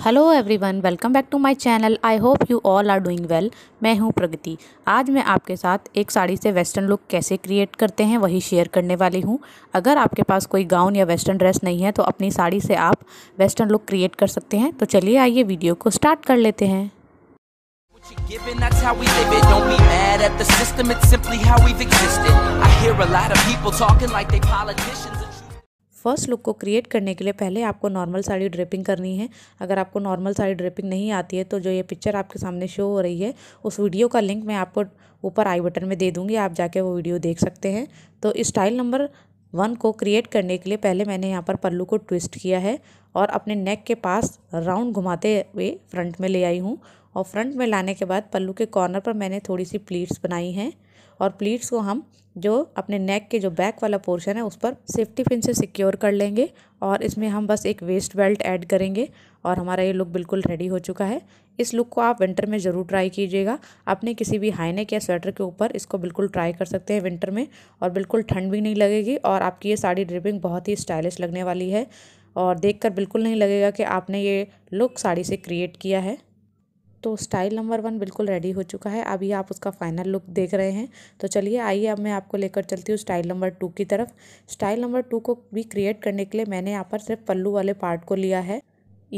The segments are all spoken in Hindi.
Hello everyone welcome back to my channel I hope you all are doing well मैं हूं प्रगति आज मैं आपके साथ एक साड़ी से वेस्टर्न लुक कैसे क्रिएट करते हैं वही शेयर करने वाली हूं अगर आपके पास कोई गाउन या वेस्टर्न ड्रेस नहीं है तो अपनी साड़ी से आप वेस्टर्न लुक क्रिएट कर सकते हैं तो चलिए आइए वीडियो को स्टार्ट कर लेते हैं that's how we live it. Don't be mad at the system, it's simply how we've existed. I hear a lot of people talking like they politicians. First look को क्रिएट करने के लिए पहले आपको नॉर्मल साड़ी ड्रेपिंग करनी है अगर आपको नॉर्मल साड़ी ड्रेपिंग नहीं आती है तो जो ये पिक्चर आपके सामने शो हो रही है उस वीडियो का लिंक मैं आपको ऊपर आई बटन में दे दूँगी आप जाके वो वीडियो देख सकते हैं तो स्टाइल नंबर वन को क्रिएट करने के लिए पहले मैंने यहाँ पर पल्लू को ट्विस्ट किया है और अपने नेक के पास राउंड घुमाते हुए फ्रंट में ले आई हूँ और फ्रंट में लाने के बाद पल्लू के कॉर्नर पर मैंने थोड़ी सी प्लीट्स बनाई हैं और प्लीट्स को हम जो अपने नेक के जो बैक वाला पोर्शन है उस पर सेफ्टी पिन से सिक्योर कर लेंगे और इसमें हम बस एक वेस्ट बेल्ट ऐड करेंगे और हमारा ये लुक बिल्कुल रेडी हो चुका है इस लुक को आप विंटर में ज़रूर ट्राई कीजिएगा अपने किसी भी हाईनेक या स्वेटर के ऊपर इसको बिल्कुल ट्राई कर सकते हैं विंटर में और बिल्कुल ठंड भी नहीं लगेगी और आपकी ये साड़ी ड्रिपिंग बहुत ही स्टाइलिश लगने वाली है और देखकर बिल्कुल नहीं लगेगा कि आपने ये लुक साड़ी से क्रिएट किया है तो स्टाइल नंबर वन बिल्कुल रेडी हो चुका है अभी आप उसका फाइनल लुक देख रहे हैं तो चलिए आइए अब मैं आपको लेकर चलती हूँ स्टाइल नंबर टू की तरफ स्टाइल नंबर टू को भी क्रिएट करने के लिए मैंने यहाँ पर सिर्फ पल्लू वाले पार्ट को लिया है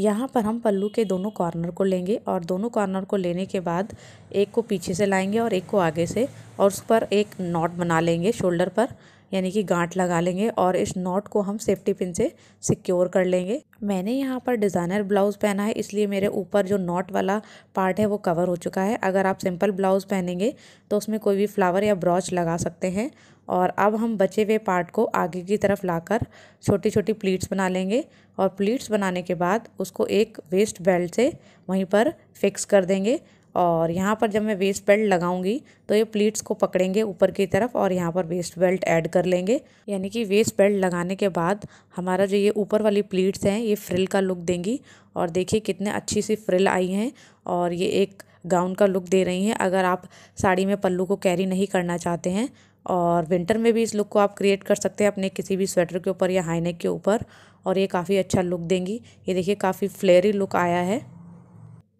यहाँ पर हम पल्लू के दोनों कॉर्नर को लेंगे और दोनों कॉर्नर को लेने के बाद एक को पीछे से लाएंगे और एक को आगे से और उस पर एक नॉट बना लेंगे शोल्डर पर यानी कि गांठ लगा लेंगे और इस नॉट को हम सेफ्टी पिन से सिक्योर कर लेंगे मैंने यहाँ पर डिज़ाइनर ब्लाउज़ पहना है इसलिए मेरे ऊपर जो नॉट वाला पार्ट है वो कवर हो चुका है अगर आप सिंपल ब्लाउज़ पहनेंगे तो उसमें कोई भी फ्लावर या ब्रॉच लगा सकते हैं और अब हम बचे हुए पार्ट को आगे की तरफ लाकर छोटी छोटी प्लीट्स बना लेंगे और प्लीट्स बनाने के बाद उसको एक वेस्ट बेल्ट से वहीं पर फिक्स कर देंगे और यहाँ पर जब मैं वेस्ट बेल्ट लगाऊंगी तो ये प्लीट्स को पकड़ेंगे ऊपर की तरफ और यहाँ पर वेस्ट बेल्ट ऐड कर लेंगे यानी कि वेस्ट बेल्ट लगाने के बाद हमारा जो ये ऊपर वाली प्लीट्स हैं ये फ्रिल का लुक देंगी और देखिए कितने अच्छी सी फ्रिल आई हैं और ये एक गाउन का लुक दे रही हैं अगर आप साड़ी में पल्लू को कैरी नहीं करना चाहते हैं और विंटर में भी इस लुक को आप क्रिएट कर सकते हैं अपने किसी भी स्वेटर के ऊपर या हाईनेक के ऊपर और ये काफ़ी अच्छा लुक देंगी ये देखिए काफ़ी फ्लेरी लुक आया है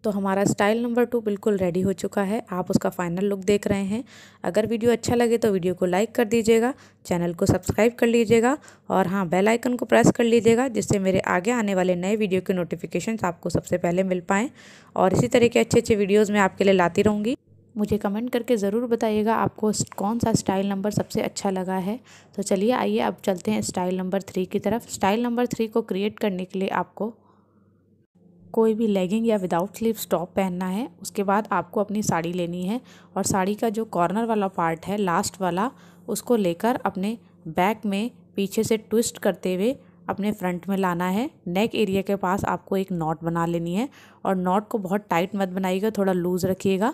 तो हमारा स्टाइल नंबर टू बिल्कुल रेडी हो चुका है आप उसका फाइनल लुक देख रहे हैं अगर वीडियो अच्छा लगे तो वीडियो को लाइक कर दीजिएगा चैनल को सब्सक्राइब कर लीजिएगा और हाँ बेल आइकन को प्रेस कर लीजिएगा जिससे मेरे आगे आने वाले नए वीडियो के नोटिफिकेशन आपको सबसे पहले मिल पाएँ और इसी तरह के अच्छे अच्छे वीडियोज़ मैं आपके लिए लाती रहूँगी मुझे कमेंट करके ज़रूर बताइएगा आपको कौन सा स्टाइल नंबर सबसे अच्छा लगा है तो चलिए आइए अब चलते हैं स्टाइल नंबर थ्री की तरफ स्टाइल नंबर थ्री को क्रिएट करने के लिए आपको कोई भी लेगिंग या विदाउट स्लीव्स टॉप पहनना है उसके बाद आपको अपनी साड़ी लेनी है और साड़ी का जो कॉर्नर वाला पार्ट है लास्ट वाला उसको लेकर अपने बैक में पीछे से ट्विस्ट करते हुए अपने फ्रंट में लाना है नेक एरिया के पास आपको एक नॉट बना लेनी है और नॉट को बहुत टाइट मत बनाइएगा थोड़ा लूज़ रखिएगा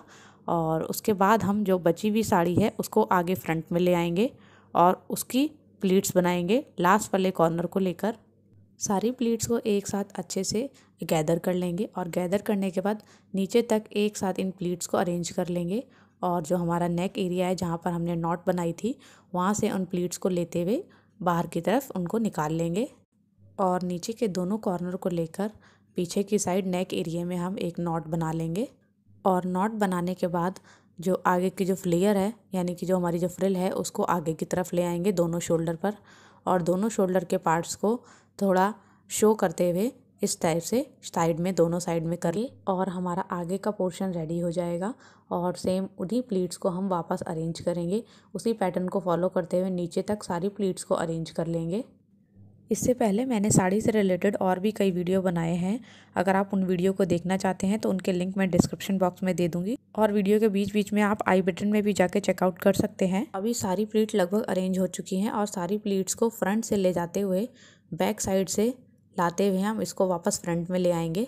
और उसके बाद हम जो बची हुई साड़ी है उसको आगे फ्रंट में ले आएंगे और उसकी प्लीट्स बनाएंगे लास्ट वाले कॉर्नर को लेकर सारी प्लीट्स को एक साथ अच्छे से गैदर कर लेंगे और गैदर करने के बाद नीचे तक एक साथ इन प्लीट्स को अरेंज कर लेंगे और जो हमारा नेक एरिया है जहाँ पर हमने नॉट बनाई थी वहाँ से उन प्लीट्स को लेते हुए बाहर की तरफ उनको निकाल लेंगे और नीचे के दोनों कॉर्नर को लेकर पीछे की साइड नेक एरिया में हम एक नॉट बना लेंगे और नॉट बनाने के बाद जो आगे की जो फ्लेयर है यानी कि जो हमारी जो फ्रिल है उसको आगे की तरफ ले आएंगे दोनों शोल्डर पर और दोनों शोल्डर के पार्ट्स को थोड़ा शो करते हुए इस टाइप से साइड में दोनों साइड में कर ले और हमारा आगे का पोर्शन रेडी हो जाएगा और सेम उन्हीं प्लीट्स को हम वापस अरेंज करेंगे उसी पैटर्न को फॉलो करते हुए नीचे तक सारी प्लीट्स को अरेंज कर लेंगे इससे पहले मैंने साड़ी से रिलेटेड और भी कई वीडियो बनाए हैं अगर आप उन वीडियो को देखना चाहते हैं तो उनके लिंक मैं डिस्क्रिप्शन बॉक्स में दे दूंगी और वीडियो के बीच बीच में आप आई बटन में भी जाके चेकआउट कर सकते हैं अभी सारी प्लीट लगभग अरेंज हो चुकी हैं और सारी प्लीट्स को फ्रंट से ले जाते हुए बैक साइड से लाते हुए हम इसको वापस फ्रंट में ले आएंगे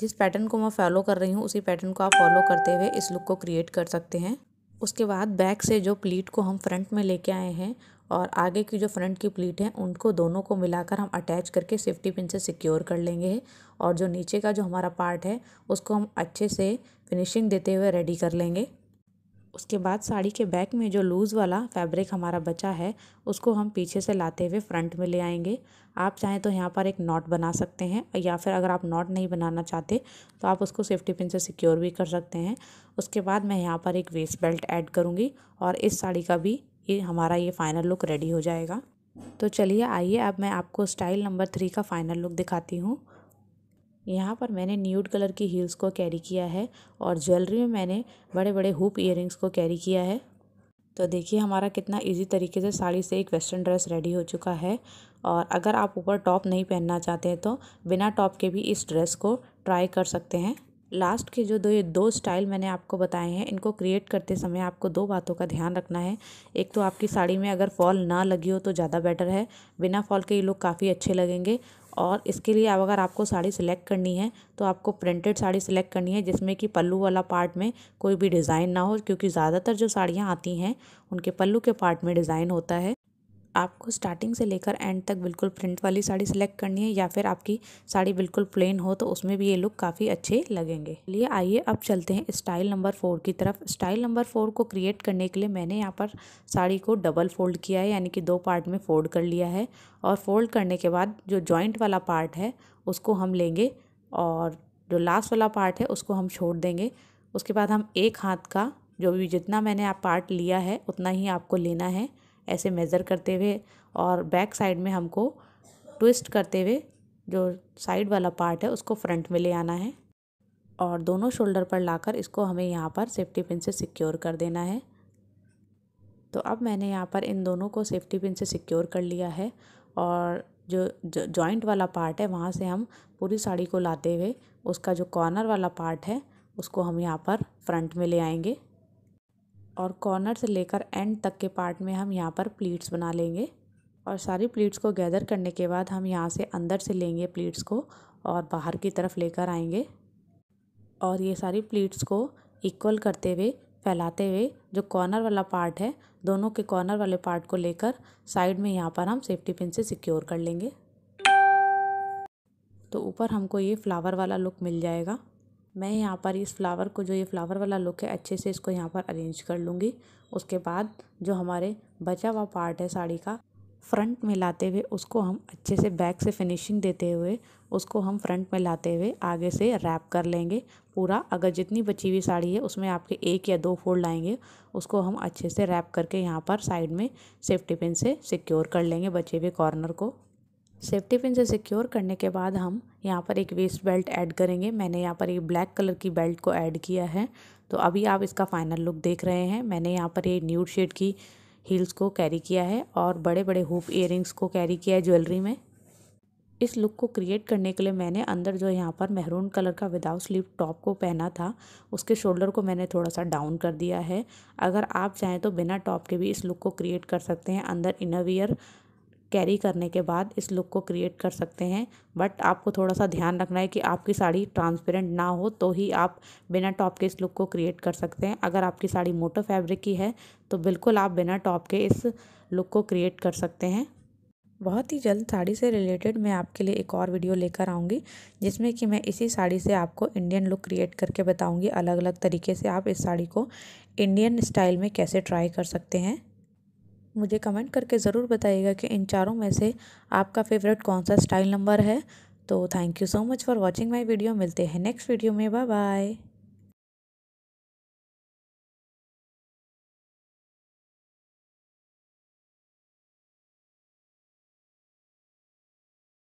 जिस पैटर्न को मैं फॉलो कर रही हूँ उसी पैटर्न को आप फॉलो करते हुए इस लुक को क्रिएट कर सकते हैं उसके बाद बैक से जो प्लीट को हम फ्रंट में लेके आए हैं और आगे की जो फ्रंट की प्लीट है उनको दोनों को मिलाकर हम अटैच करके सेफ्टी पिन से सिक्योर कर लेंगे और जो नीचे का जो हमारा पार्ट है उसको हम अच्छे से फिनिशिंग देते हुए रेडी कर लेंगे उसके बाद साड़ी के बैक में जो लूज़ वाला फैब्रिक हमारा बचा है उसको हम पीछे से लाते हुए फ्रंट में ले आएंगे आप चाहें तो यहाँ पर एक नॉट बना सकते हैं या फिर अगर आप नॉट नहीं बनाना चाहते तो आप उसको सेफ्टी पिन से सिक्योर भी कर सकते हैं उसके बाद मैं यहाँ पर एक वेस्ट बेल्ट ऐड करूँगी और इस साड़ी का भी ये हमारा ये फाइनल लुक रेडी हो जाएगा तो चलिए आइए अब मैं आपको स्टाइल नंबर थ्री का फाइनल लुक दिखाती हूँ यहाँ पर मैंने न्यूड कलर की हील्स को कैरी किया है और ज्वेलरी में मैंने बड़े बड़े हुप इयर को कैरी किया है तो देखिए हमारा कितना इजी तरीके से साड़ी से एक वेस्टर्न ड्रेस रेडी हो चुका है और अगर आप ऊपर टॉप नहीं पहनना चाहते हैं तो बिना टॉप के भी इस ड्रेस को ट्राई कर सकते हैं लास्ट के जो दो ये दो स्टाइल मैंने आपको बताए हैं इनको क्रिएट करते समय आपको दो बातों का ध्यान रखना है एक तो आपकी साड़ी में अगर फॉल ना लगी हो तो ज़्यादा बेटर है बिना फॉल के ये लोग काफ़ी अच्छे लगेंगे और इसके लिए अब अगर आपको साड़ी सिलेक्ट करनी है तो आपको प्रिंटेड साड़ी सिलेक्ट करनी है जिसमें कि पल्लू वाला पार्ट में कोई भी डिज़ाइन ना हो क्योंकि ज़्यादातर जो साड़ियाँ आती हैं उनके पल्लू के पार्ट में डिज़ाइन होता है आपको स्टार्टिंग से लेकर एंड तक बिल्कुल प्रिंट वाली साड़ी सिलेक्ट करनी है या फिर आपकी साड़ी बिल्कुल प्लेन हो तो उसमें भी ये लुक काफ़ी अच्छे लगेंगे लिए आइए अब चलते हैं स्टाइल नंबर फोर की तरफ स्टाइल नंबर फोर को क्रिएट करने के लिए मैंने यहाँ पर साड़ी को डबल फोल्ड किया है यानी कि दो पार्ट में फोल्ड कर लिया है और फोल्ड करने के बाद जो जॉइंट वाला पार्ट है उसको हम लेंगे और जो लास्ट वाला पार्ट है उसको हम छोड़ देंगे उसके बाद हम एक हाथ का जो भी जितना मैंने आप पार्ट लिया है उतना ही आपको लेना है ऐसे मेज़र करते हुए और बैक साइड में हमको ट्विस्ट करते हुए जो साइड वाला पार्ट है उसको फ्रंट में ले आना है और दोनों शोल्डर पर लाकर इसको हमें यहाँ पर सेफ्टी पिन से सिक्योर कर देना है तो अब मैंने यहाँ पर इन दोनों को सेफ्टी पिन से सिक्योर कर लिया है और जो जॉइंट वाला पार्ट है वहाँ से हम पूरी साड़ी को लाते हुए उसका जो कॉर्नर वाला पार्ट है उसको हम यहाँ पर फ्रंट में ले आएंगे और कॉर्नर से लेकर एंड तक के पार्ट में हम यहाँ पर प्लीट्स बना लेंगे और सारी प्लीट्स को गैदर करने के बाद हम यहाँ से अंदर से लेंगे प्लीट्स को और बाहर की तरफ लेकर आएंगे और ये सारी प्लीट्स को इक्वल करते हुए फैलाते हुए जो कॉर्नर वाला पार्ट है दोनों के कॉर्नर वाले पार्ट को लेकर साइड में यहाँ पर हम सेफ्टी पिन से सिक्योर कर लेंगे तो ऊपर हमको ये फ्लावर वाला लुक मिल जाएगा मैं यहाँ पर इस फ्लावर को जो ये फ्लावर वाला लुक है अच्छे से इसको यहाँ पर अरेंज कर लूँगी उसके बाद जो हमारे बचा हुआ पार्ट है साड़ी का फ्रंट में लाते हुए उसको हम अच्छे से बैक से फिनिशिंग देते हुए उसको हम फ्रंट में लाते हुए आगे से रैप कर लेंगे पूरा अगर जितनी बची हुई साड़ी है उसमें आपके एक या दो फोल्ड आएंगे उसको हम अच्छे से रैप करके यहाँ पर साइड में सेफ्टी पिन से सिक्योर कर लेंगे बचे हुए कॉर्नर को सेफ्टी पिन से सिक्योर करने के बाद हम यहाँ पर एक वेस्ट बेल्ट ऐड करेंगे मैंने यहाँ पर एक ब्लैक कलर की बेल्ट को ऐड किया है तो अभी आप इसका फाइनल लुक देख रहे हैं मैंने यहाँ पर ये न्यूड शेड की हील्स को कैरी किया है और बड़े बड़े हुप इयरिंग्स को कैरी किया है ज्वेलरी में इस लुक को क्रिएट करने के लिए मैंने अंदर जो यहाँ पर मेहरून कलर का विदाउट स्लीव टॉप को पहना था उसके शोल्डर को मैंने थोड़ा सा डाउन कर दिया है अगर आप चाहें तो बिना टॉप के भी इस लुक को क्रिएट कर सकते हैं अंदर इनर वियर कैरी करने के बाद इस लुक को क्रिएट कर सकते हैं बट आपको थोड़ा सा ध्यान रखना है कि आपकी साड़ी ट्रांसपेरेंट ना हो तो ही आप बिना टॉप के इस लुक को क्रिएट कर सकते हैं अगर आपकी साड़ी मोटो फैब्रिक की है तो बिल्कुल आप बिना टॉप के इस लुक को क्रिएट कर सकते हैं बहुत ही जल्द साड़ी से रिलेटेड मैं आपके लिए एक और वीडियो लेकर आऊँगी जिसमें कि मैं इसी साड़ी से आपको इंडियन लुक क्रिएट करके बताऊँगी अलग अलग तरीके से आप इस साड़ी को इंडियन स्टाइल में कैसे ट्राई कर सकते हैं मुझे कमेंट करके ज़रूर बताइएगा कि इन चारों में से आपका फेवरेट कौन सा स्टाइल नंबर है तो thank you so much for watching my video मिलते हैं नेक्स्ट वीडियो में बाय बाय